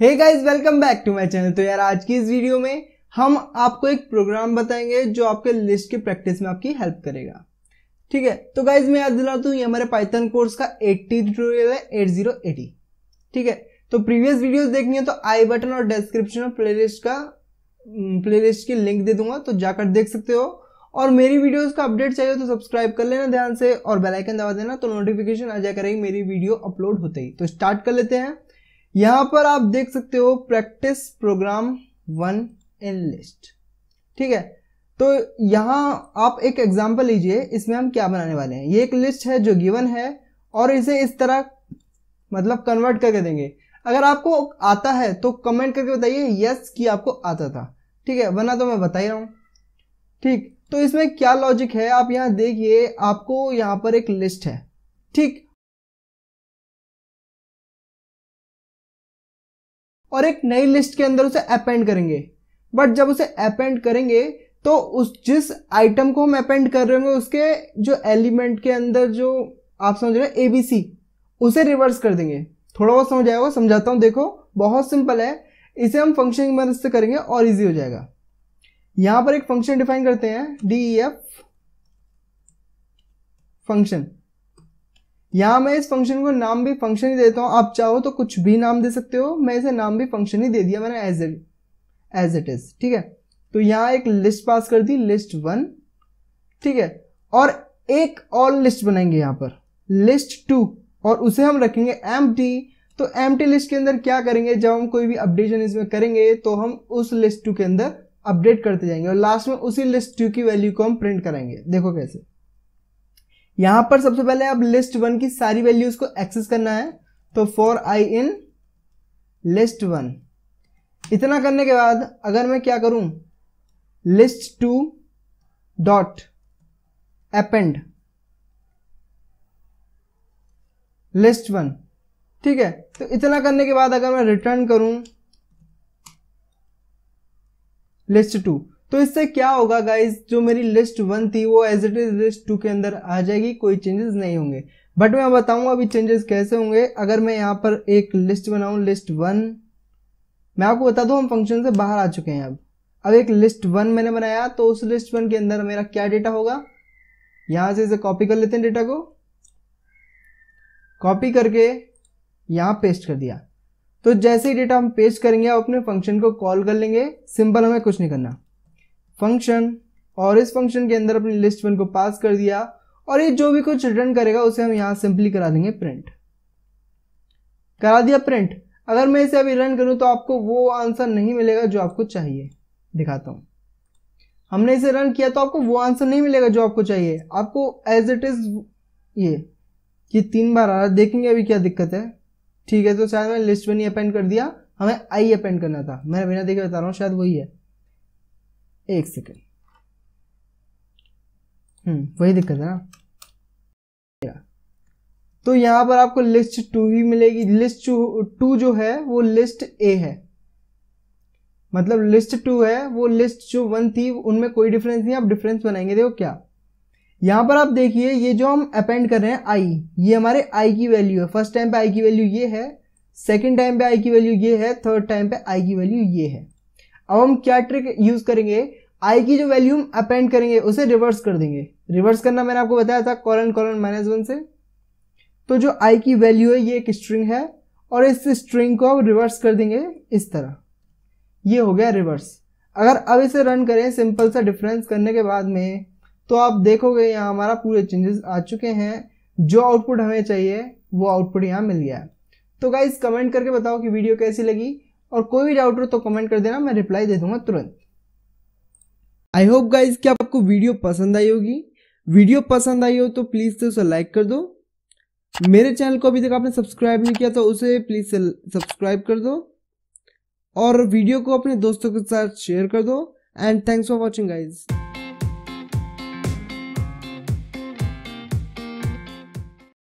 Hey guys welcome back to my channel तो यार आज की इस वीडियो में हम आपको एक प्रोग्राम बताएंगे जो आपके लिस्ट की प्रैक्टिस में आपकी हेल्प करेगा ठीक है तो गाइज मैं याद दिला दूँ ये हमारे पाइथन कोर्स का 80 ट्यूटोरियल है 8080 e। ठीक है तो प्रीवियस वीडियोस देखनी है तो आई बटन और डिस्क्रिप्शन और प्ले का प्ले हम्म, की लिंक दे दूंगा तो जाकर देख सकते हो और मेरी वीडियोज का अपडेट चाहिए तो सब्सक्राइब कर लेना ध्यान से और बेलाइकन दबा देना तो नोटिफिकेशन आ जाए करेगी मेरी वीडियो अपलोड होते ही तो स्टार्ट कर लेते हैं यहां पर आप देख सकते हो practice program one in list ठीक है तो यहां आप एक एग्जाम्पल लीजिए इसमें हम क्या बनाने वाले हैं ये एक लिस्ट है जो गिवन है और इसे इस तरह मतलब कन्वर्ट करके देंगे अगर आपको आता है तो कमेंट करके बताइए यस कि आपको आता था ठीक है वरना तो मैं बता ही रहा हूं ठीक तो इसमें क्या लॉजिक है आप यहां देखिए आपको यहां पर एक लिस्ट है ठीक और एक नई लिस्ट के अंदर उसे अपेंड करेंगे बट जब उसे अपेंड करेंगे तो उस जिस आइटम को हम अपेंड कर रहे होंगे उसके जो एलिमेंट के अंदर जो आप समझ रहे ए बी सी उसे रिवर्स कर देंगे थोड़ा बहुत समझ आएगा समझाता हूँ देखो बहुत सिंपल है इसे हम फंक्शन की मदद से करेंगे और इजी हो जाएगा यहां पर एक फंक्शन डिफाइन करते हैं डी एफ फंक्शन यहाँ मैं इस फंक्शन को नाम भी फंक्शन ही देता हूँ आप चाहो तो कुछ भी नाम दे सकते हो मैं इसे नाम भी फंक्शन ही दे दिया मैंने as it as it is ठीक है तो यहाँ एक लिस्ट पास कर दी लिस्ट वन ठीक है और एक और लिस्ट बनाएंगे यहाँ पर लिस्ट टू और उसे हम रखेंगे एम तो एम लिस्ट के अंदर क्या करेंगे जब हम कोई भी अपडेशन इसमें करेंगे तो हम उस लिस्ट टू के अंदर अपडेट करते जाएंगे और लास्ट में उसी लिस्ट टू की वैल्यू को हम प्रिंट कराएंगे देखो कैसे यहां पर सबसे पहले अब लिस्ट वन की सारी वैल्यूज को एक्सेस करना है तो for I in list one इतना करने के बाद अगर मैं क्या करूं list two dot append list one ठीक है तो इतना करने के बाद अगर मैं रिटर्न करूं लिस्ट टू तो इससे क्या होगा गाइज जो मेरी लिस्ट वन थी वो as it is list two के अंदर आ जाएगी कोई चेंजेस नहीं होंगे बट मैं बताऊंगा अभी चेंजेस कैसे होंगे अगर मैं यहाँ पर एक लिस्ट बनाऊँ लिस्ट वन मैं आपको बता दूँ हम फंक्शन से बाहर आ चुके हैं अब अब एक लिस्ट वन मैंने बनाया तो उस लिस्ट वन के अंदर मेरा क्या डेटा होगा यहाँ से इसे कॉपी कर लेते हैं डेटा को कॉपी करके यहाँ पेस्ट कर दिया तो जैसे ही डेटा हम पेस्ट करेंगे आप अपने फंक्शन को कॉल कर लेंगे सिंपल हमें कुछ नहीं करना फंक्शन और इस फंक्शन के अंदर अपनी लिस्ट वन को पास कर दिया और ये जो भी कुछ रिटर्न करेगा उसे हम यहाँ सिंपली करा देंगे प्रिंट करा दिया प्रिंट अगर मैं इसे अभी रन करूँ तो आपको वो आंसर नहीं मिलेगा जो आपको चाहिए दिखाता हूँ हमने इसे रन किया तो आपको वो आंसर नहीं मिलेगा जो आपको चाहिए आपको एज इट इज ये कि तीन बार आ रहा देखेंगे अभी क्या दिक्कत है ठीक है तो शायद मैंने लिस्ट में ही अपेंड कर दिया हमें आई अपेंड करना था मैं बिना देखे बता रहा हूँ शायद वही है एक सेकेंड हम्म वही दिक्कत है ना तो यहां पर आपको लिस्ट टू ही मिलेगी लिस्ट टू जो है वो लिस्ट ए है मतलब लिस्ट टू है वो लिस्ट जो वन थी उनमें कोई डिफरेंस नहीं आप डिफरेंस बनाएंगे देखो क्या यहां पर आप देखिए ये जो हम अपेंड कर रहे हैं आई ये हमारे आई की वैल्यू है फर्स्ट टाइम पे आई की वैल्यू ये है सेकेंड टाइम पे आई की वैल्यू ये है थर्ड टाइम पे आई की वैल्यू ये है अब हम क्या ट्रिक यूज करेंगे आई की जो वैल्यू हम अपेंड करेंगे उसे रिवर्स कर देंगे रिवर्स करना मैंने आपको बताया था कॉलन कॉलन माइनस वन से तो जो आई की वैल्यू है ये एक स्ट्रिंग है और इस स्ट्रिंग को अब रिवर्स कर देंगे इस तरह ये हो गया रिवर्स अगर अब इसे रन करें सिंपल सा डिफरेंस करने के बाद में तो आप देखोगे यहाँ हमारा पूरे चेंजेस आ चुके हैं जो आउटपुट हमें चाहिए वो आउटपुट यहाँ मिल गया है तो गाइज कमेंट करके बताओ कि वीडियो कैसी लगी और कोई भी डाउट हो तो कमेंट कर देना मैं रिप्लाई दे दूंगा तुरंत आई होप गाइज कि आपको वीडियो पसंद आई होगी वीडियो पसंद आई हो तो प्लीज़ से उसे लाइक कर दो मेरे चैनल को अभी तक आपने सब्सक्राइब नहीं किया तो उसे प्लीज़ से सब्सक्राइब कर दो और वीडियो को अपने दोस्तों के साथ शेयर कर दो and thanks for watching guys